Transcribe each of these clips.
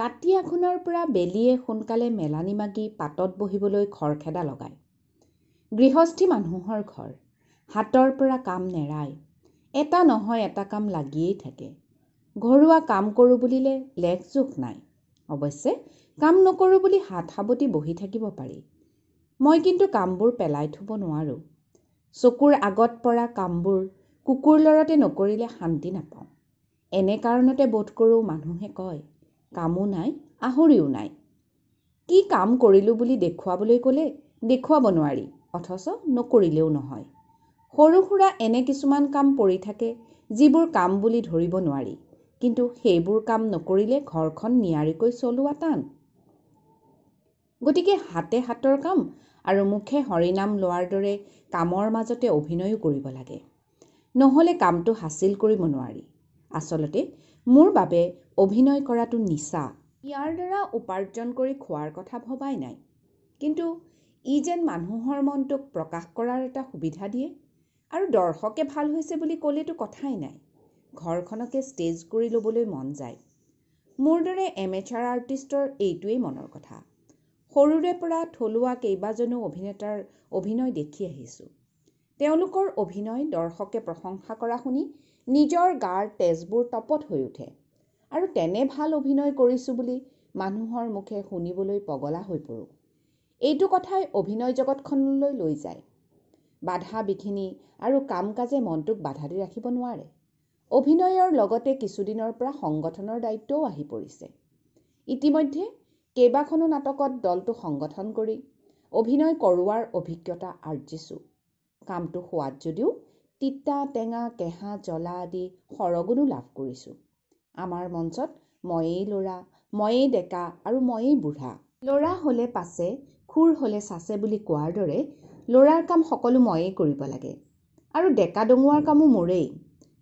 কাটি আঘোণৰ পৰা বেলিয়ে সোনকালে মেলানি মাগি পাতত বহিবলৈ খৰখেদা লগায় গৃহস্থী মানুহৰ ঘৰ হাতৰ পৰা কাম নেৰায় এটা নহয় এটা কাম লাগিয়েই থাকে ঘৰুৱা কাম কৰোঁ বুলিলে লেখ জোখ নাই অৱশ্যে কাম নকৰোঁ বুলি হাত সাৱটি বহি থাকিব পাৰি মই কিন্তু কামবোৰ পেলাই থ'ব নোৱাৰোঁ চকুৰ আগত পৰা কামবোৰ কুকুৰ লৰাতে নকৰিলে শান্তি নাপাওঁ এনে কাৰণতে বোধ কৰোঁ মানুহে কয় কামো নাই আহৰিও নাই কি কাম কৰিলোঁ বুলি দেখুৱাবলৈ ক'লে দেখুৱাব নোৱাৰি অথচ নকৰিলেও নহয় সৰু সুৰা এনে কিছুমান কাম পৰি থাকে যিবোৰ কাম বুলি ধৰিব নোৱাৰি কিন্তু সেইবোৰ কাম নকৰিলে ঘৰখন নিয়াৰিকৈ চলোৱা টান গতিকে হাতে হাতৰ কাম আৰু মুখে হৰিনাম লোৱাৰ দৰে কামৰ মাজতে অভিনয়ো কৰিব লাগে নহ'লে কামটো হাচিল কৰিব নোৱাৰি আচলতে মোৰ বাবে অভিনয় কৰাটো নিচা ইয়াৰ দ্বাৰা উপাৰ্জন কৰি খোৱাৰ কথা ভবাই নাই কিন্তু ই যেন মানুহৰ মনটোক প্ৰকাশ কৰাৰ এটা সুবিধা দিয়ে আৰু দৰ্শকে ভাল হৈছে বুলি ক'লেতো কথাই নাই ঘৰখনকে ষ্টেজ কৰি ল'বলৈ মন যায় মোৰ দৰে এম আৰ আৰ্টিষ্টৰ এইটোৱেই মনৰ কথা সৰুৰে পৰা থলুৱা কেইবাজনো অভিনেতাৰ অভিনয় দেখি আহিছোঁ তেওঁলোকৰ অভিনয় দৰ্শকে প্ৰশংসা কৰা শুনি নিজৰ গাৰ তেজবোৰ তপত হৈ উঠে আৰু তেনে ভাল অভিনয় কৰিছোঁ বুলি মানুহৰ মুখে শুনিবলৈ পগলা হৈ পৰোঁ এইটো কথাই অভিনয় জগতখনলৈ লৈ যায় বাধা বিঘিনি আৰু কাম কাজে মনটোক বাধা দি ৰাখিব নোৱাৰে অভিনয়ৰ লগতে কিছুদিনৰ পৰা সংগঠনৰ দায়িত্বও আহি পৰিছে ইতিমধ্যে কেইবাখনো নাটকত দলটো সংগঠন কৰি অভিনয় কৰোৱাৰ অভিজ্ঞতা আৰ্জিছোঁ কামটো সোৱাদ যদিও তিতা টেঙা কেঁহা জ্বলা আদি সৰগুণো লাভ কৰিছোঁ আমাৰ মঞ্চত ময়েই ল'ৰা ময়েই ডেকা আৰু ময়েই বুঢ়া ল'ৰা হ'লে পাছে খুৰ হ'লে চাচে বুলি কোৱাৰ দৰে ল'ৰাৰ কাম সকলো ময়েই কৰিব লাগে আৰু ডেকা ডঙোৱাৰ কামো মোৰেই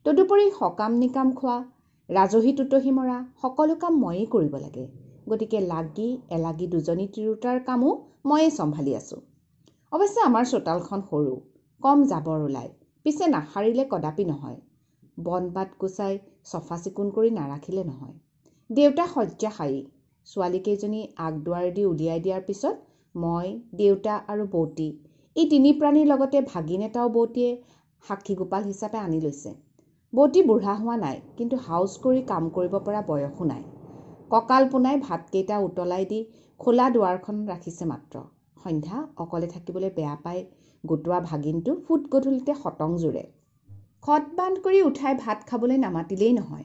তদুপৰি সকাম নিকাম খোৱা ৰাজহী টুটহি মৰা সকলো কাম ময়েই কৰিব লাগে গতিকে লাগি এলাগি দুজনী তিৰোতাৰ কামো ময়েই চম্ভালি আছোঁ অৱশ্যে আমাৰ চোতালখন সৰু কম জাবৰ ওলায় পিছে নাসাৰিলে কদাপি নহয় বন বাট গুচাই চফা চিকুণ কৰি নাৰাখিলে নহয় দেউতা শয্যাশায়ী ছোৱালীকেইজনী আগদুৱাৰেদি উলিয়াই দিয়াৰ পিছত মই দেউতা আৰু বৌতি এই তিনি প্ৰাণীৰ লগতে ভাগিন এটাও বৌতিয়ে সাক্ষী গোপাল হিচাপে আনি লৈছে বৌতি বুঢ়া হোৱা নাই কিন্তু হাউচ কৰি কাম কৰিব পৰা বয়সো নাই কঁকাল পোনাই ভাতকেইটা উতলাই দি খোলা দুৱাৰখন ৰাখিছে মাত্ৰ সন্ধ্যা অকলে থাকিবলৈ বেয়া পাই গোটোৱা ভাগিনটো ফুট গধূলিতে সতং জোৰে খত বান্ধ কৰি উঠাই ভাত খাবলৈ নামাতিলেই নহয়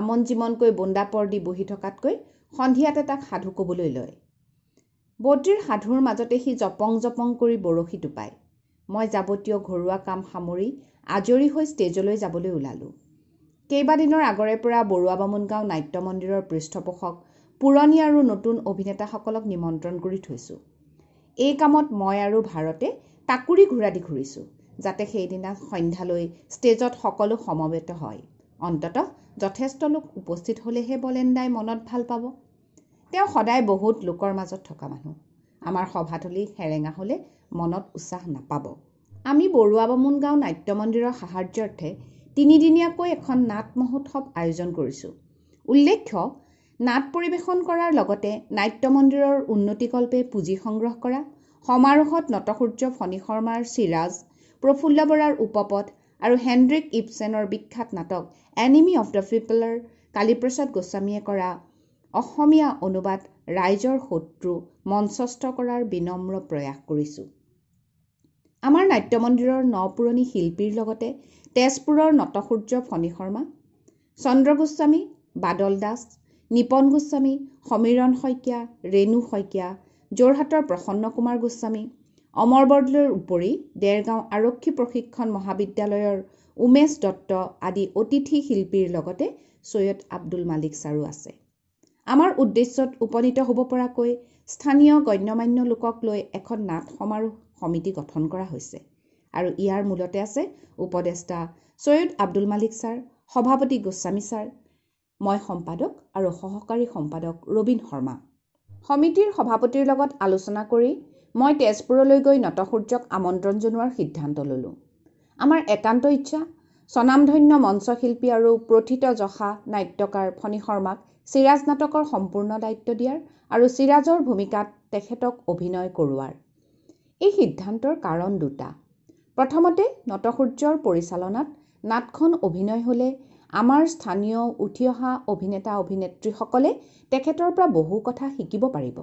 আমন জিমনকৈ বন্দাপৰ দি বহি থকাতকৈ সন্ধিয়াতে তাক সাধু ক'বলৈ লয় বদ্ৰীৰ সাধুৰ মাজতে সি জপং জপং কৰি বৰশী টোপায় মই যাৱতীয় ঘৰুৱা কাম সামৰি আজৰি হৈ ষ্টেজলৈ যাবলৈ ওলালোঁ কেইবাদিনৰ আগৰে পৰা বৰুৱা বামুণগাঁও নাট্য মন্দিৰৰ পৃষ্ঠপোষক পুৰণি আৰু নতুন অভিনেতাসকলক নিমন্ত্ৰণ কৰি থৈছোঁ এই কামত মই আৰু ভাৰতে তাকুৰি ঘূৰা দি ঘূৰিছোঁ যাতে সেইদিনা সন্ধ্যালৈ ষ্টেজত সকলো সমবেত হয় অন্তত যথেষ্ট লোক উপস্থিত হ'লেহে বলেন্দাই মনত ভাল পাব তেওঁ সদায় বহুত লোকৰ মাজত থকা মানুহ আমাৰ সভাতলী সেৰেঙা হ'লে মনত উৎসাহ নাপাব আমি বৰুৱা বামুণ গাঁও নাট্য নাট্যমন্দিৰৰ সাহাৰ্যৰ্থে তিনিদিনীয়াকৈ এখন নাট মহোৎসৱ আয়োজন কৰিছোঁ উল্লেখ্য নাট পৰিৱেশন কৰাৰ লগতে নাট্য মন্দিৰৰ উন্নতিকল্পে পুঁজি সংগ্ৰহ কৰা সমাৰোহত নটসূৰ্য ফণী শৰ্মাৰ চিৰাজ প্ৰফুল্ল বৰাৰ উপপথ আৰু হেণ্ড্ৰিক ইপছেনৰ বিখ্যাত নাটক এনিমি অফ দ্য পিপলৰ কালীপ্ৰসাদ গোস্বামীয়ে কৰা অসমীয়া অনুবাদ ৰাইজৰ শত্ৰু মঞ্চস্থ কৰাৰ বিনম্ৰ প্ৰয়াস কৰিছোঁ আমাৰ নাট্য মন্দিৰৰ ন পুৰণি শিল্পীৰ লগতে তেজপুৰৰ নটসূৰ্য ফণী শৰ্মা চন্দ্ৰ গোস্বামী বাদল দাস নিপন গোস্বামী সমীৰণ শইকীয়া ৰেণু শইকীয়া যোৰহাটৰ প্ৰসন্ন কুমাৰ গোস্বামী অমৰ বৰদলৈৰ উপৰি ডেৰগাঁও আৰক্ষী প্ৰশিক্ষণ মহাবিদ্যালয়ৰ উমেশ দত্ত আদি অতিথি শিল্পীৰ লগতে ছৈয়দ আব্দুল মালিক ছাৰো আছে আমাৰ উদ্দেশ্যত উপনীত হ'ব পৰাকৈ স্থানীয় গণ্যমান্য লোকক লৈ এখন নাট সমাৰোহ সমিতি গঠন কৰা হৈছে আৰু ইয়াৰ মূলতে আছে উপদেষ্টা ছৈয়দ আব্দুল মালিক ছাৰ সভাপতি গোস্বামী ছাৰ মই সম্পাদক আৰু সহকাৰী সম্পাদক ৰবীন শৰ্মা সমিতিৰ সভাপতিৰ লগত আলোচনা কৰি মই তেজপুৰলৈ গৈ নটসূৰ্যক আমন্ত্ৰণ জনোৱাৰ সিদ্ধান্ত ললোঁ আমাৰ একান্ত ইচ্ছা স্বনামধন্য মঞ্চশিল্পী আৰু প্ৰথিত জহা নাট্যকাৰ ফণী শৰ্মাক চিৰাজ নাটকৰ সম্পূৰ্ণ দায়িত্ব দিয়াৰ আৰু চিৰাজৰ ভূমিকাত তেখেতক অভিনয় কৰোৱাৰ এই সিদ্ধান্তৰ কাৰণ দুটা প্ৰথমতে নটসূৰ্যৰ পৰিচালনাত নাটখন অভিনয় হ'লে আমাৰ স্থানীয় উঠি অহা অভিনেতা অভিনেত্ৰীসকলে তেখেতৰ পৰা বহু কথা শিকিব পাৰিব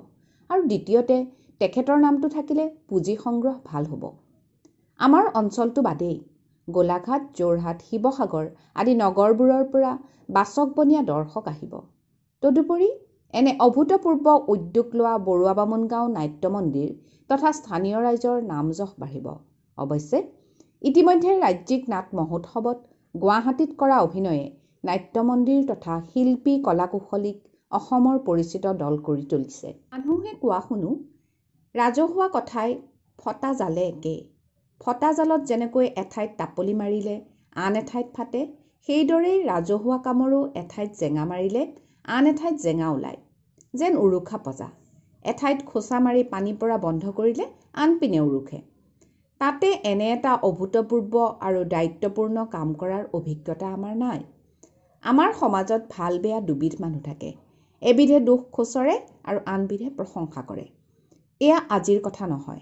আৰু দ্বিতীয়তে তেখেতৰ নামটো থাকিলে পুঁজি সংগ্ৰহ ভাল হ'ব আমাৰ অঞ্চলটো বাদেই গোলাঘাট যোৰহাট শিৱসাগৰ আদি নগৰবোৰৰ পৰা বাচক বনীয়া দৰ্শক আহিব তদুপৰি এনে অভূতপূৰ্ব উদ্যোগ লোৱা বৰুৱা বামুণগাঁও নাট্য মন্দিৰ তথা স্থানীয় ৰাইজৰ নাম নামজস বাঢ়িব অৱশ্যে ইতিমধ্যে ৰাজ্যিক নাট মহোৎসৱত গুৱাহাটীত কৰা অভিনয়ে নাট্যমন্দিৰ তথা শিল্পী কলা কুশলীক অসমৰ পৰিচিত দল কৰি তুলিছে মানুহে কোৱা শুনো ৰাজহুৱা কথাই ফটা জালে একে ফটা জালত যেনেকৈ এঠাইত টাপলি মাৰিলে আন এঠাইত ফাটে সেইদৰেই ৰাজহুৱা কামৰো এঠাইত জেঙা মাৰিলে আন এঠাইত জেঙা ওলায় যেন উৰুখা পজা এঠাইত খোচা মাৰি পানীৰ পৰা বন্ধ কৰিলে আনপিনে উৰুখে তাতে এনে এটা অভূতপূৰ্ব আৰু দায়িত্বপূৰ্ণ কাম কৰাৰ অভিজ্ঞতা আমাৰ নাই আমাৰ সমাজত ভাল বেয়া দুবিধ মানুহ থাকে এবিধে দুখ খোচৰে আৰু আনবিধে প্ৰশংসা কৰে এয়া আজিৰ কথা নহয়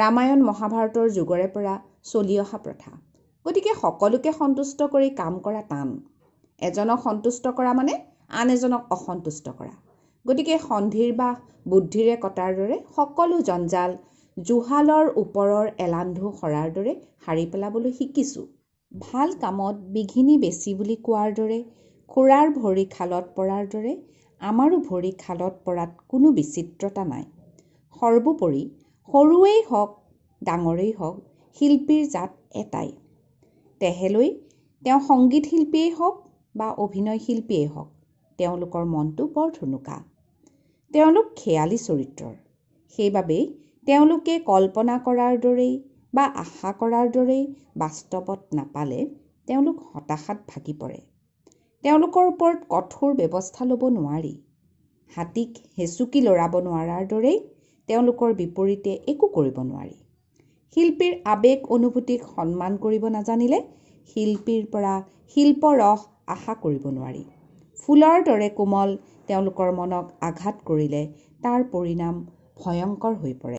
ৰামায়ণ মহাভাৰতৰ যুগৰে পৰা চলি অহা প্ৰথা গতিকে সকলোকে সন্তুষ্ট কৰি কাম কৰা টান এজনক সন্তুষ্ট কৰা মানে আন এজনক অসন্তুষ্ট কৰা গতিকে সন্ধিৰ বা বুদ্ধিৰে কটাৰ দৰে সকলো জঞ্জাল জুহালৰ ওপৰৰ এলান্ধু সৰাৰ দৰে সাৰি পেলাবলৈ শিকিছোঁ ভাল কামত বিঘিনি বেছি বুলি কোৱাৰ দৰে খুৰাৰ ভৰি খালত পৰাৰ দৰে আমাৰো ভৰি খালত পৰাত কোনো বিচিত্ৰতা নাই সৰ্বোপৰি সৰুৱেই হওক ডাঙৰেই হওক শিল্পীৰ জাত এটাই তেহেলৈ তেওঁ সংগীত শিল্পীয়েই হওক বা অভিনয় শিল্পীয়েই হওক তেওঁলোকৰ মনটো বৰ ধুনুকা তেওঁলোক খেয়ালী চৰিত্ৰৰ সেইবাবেই তেওঁলোকে কল্পনা কৰাৰ দৰেই বা আশা কৰাৰ দৰেই বাস্তৱত নাপালে তেওঁলোক হতাশাত ভাগি পৰে তেওঁলোকৰ ওপৰত কঠোৰ ব্যৱস্থা ল'ব নোৱাৰি হাতীক হেঁচুকি লৰাব নোৱাৰাৰ দৰেই তেওঁলোকৰ বিপৰীতে একো কৰিব নোৱাৰি শিল্পীৰ আৱেগ অনুভূতিক সন্মান কৰিব নাজানিলে শিল্পীৰ পৰা শিল্পৰস আশা কৰিব নোৱাৰি ফুলৰ দৰে কোমল তেওঁলোকৰ মনক আঘাত কৰিলে তাৰ পৰিণাম ভয়ংকৰ হৈ পৰে